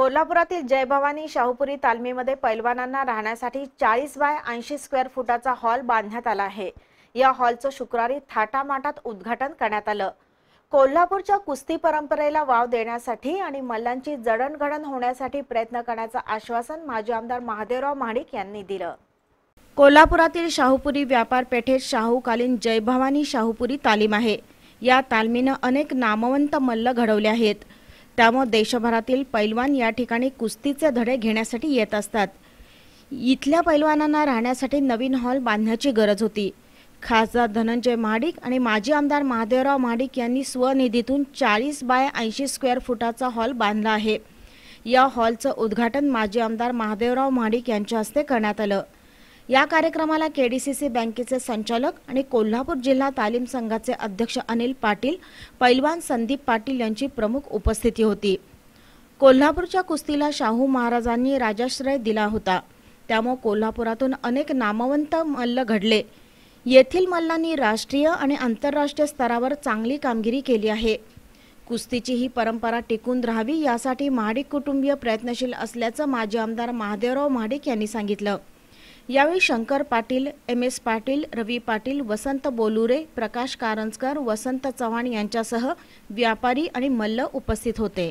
कोल्हापुरातील जयभवानी शाहूपुरी तालमीमध्ये पैलवानांना राहण्यासाठी चाळीस बाय ऐंशी स्क्वेअर फुटाचा हॉल बांधण्यात आला आहे या हॉलचं शुक्रवारी थाटामाटात उद्घाटन करण्यात आलं कोल्हापूरच्या कुस्ती परंपरेला वाव देण्यासाठी आणि मल्लांची जडणघडण होण्यासाठी प्रयत्न करण्याचं आश्वासन माजी आमदार महादेवराव माणिक यांनी दिलं कोल्हापुरातील शाहूपुरी व्यापार पेठेत शाहूकालीन जयभवानी शाहूपुरी तालीम आहे या तालमीनं अनेक नामवंत मल्ल घडवले आहेत त्यामुळे देशभरातील पैलवान या ठिकाणी कुस्तीचे धडे घेण्यासाठी येत असतात इथल्या पैलवानांना राहण्यासाठी नवीन हॉल बांधण्याची गरज होती खासदार धनंजय महाडिक आणि माजी आमदार महादेवराव महाडिक यांनी स्वनिधीतून चाळीस बाय ऐंशी स्क्वेअर फुटाचा हॉल बांधला आहे या हॉलचं उद्घाटन माजी आमदार महादेवराव महाडिक यांच्या हस्ते करण्यात आलं या कार्यक्रमाला केडीसीसी बँकेचे संचालक आणि कोल्हापूर जिल्हा तालीम संघाचे अध्यक्ष अनिल पाटील पैलवान संदीप पाटील यांची प्रमुख उपस्थिती होती कोल्हापूरच्या कुस्तीला शाहू महाराजांनी राजाश्रय दिला होता त्यामुळे कोल्हापुरातून अनेक नामवंत मल्ल घडले येथील मल्लांनी राष्ट्रीय आणि आंतरराष्ट्रीय स्तरावर चांगली कामगिरी केली आहे कुस्तीची ही परंपरा टिकून राहावी यासाठी महाडिक कुटुंबीय प्रयत्नशील असल्याचं माजी आमदार महादेवराव महाडिक यांनी सांगितलं यावेळी शंकर पाटील एम एस पाटील रवी पाटील वसंत बोलुरे प्रकाश कारंजकर वसंत चव्हाण यांच्यासह व्यापारी आणि मल्ल उपस्थित होते